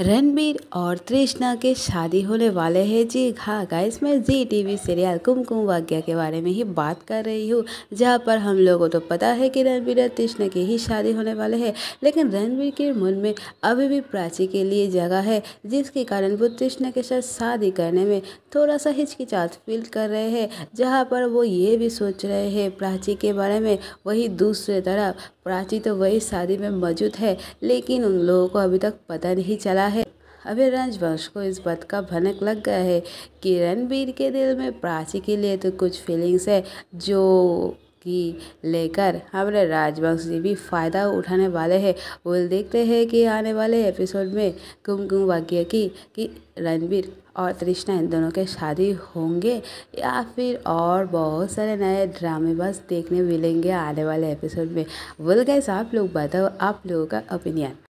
रणबीर और तृष्णा के शादी होने वाले हैं जी हाँ गाइस मैं जी टीवी सीरियल कुमकुम वाग्या के बारे में ही बात कर रही हूँ जहाँ पर हम लोगों को तो पता है कि रणबीर और तृष्णा की ही शादी होने वाले हैं लेकिन रणबीर के मन में अभी भी प्राची के लिए जगह है जिसके कारण वो तृष्णा के साथ शादी करने में थोड़ा सा हिचकिचाहट फील कर रहे हैं जहाँ पर वो ये भी सोच रहे हैं प्राची के बारे में वही दूसरे तरफ प्राची तो वही शादी में मौजूद है लेकिन उन लोगों को अभी तक पता नहीं चला है अभी राजवंश को इस बात का भनक लग गया है कि रणबीर के दिल में प्राची के लिए तो कुछ फीलिंग्स है जो की लेकर हमारे राजवंश जी भी फ़ायदा उठाने वाले हैं वो देखते हैं कि आने वाले एपिसोड में कुमकुम वाक्य की कि रणबीर और तृष्णा इन दोनों के शादी होंगे या फिर और बहुत सारे नए ड्रामे बस देखने मिलेंगे आने वाले एपिसोड में बोल गए आप लोग बताओ आप लोगों का ओपिनियन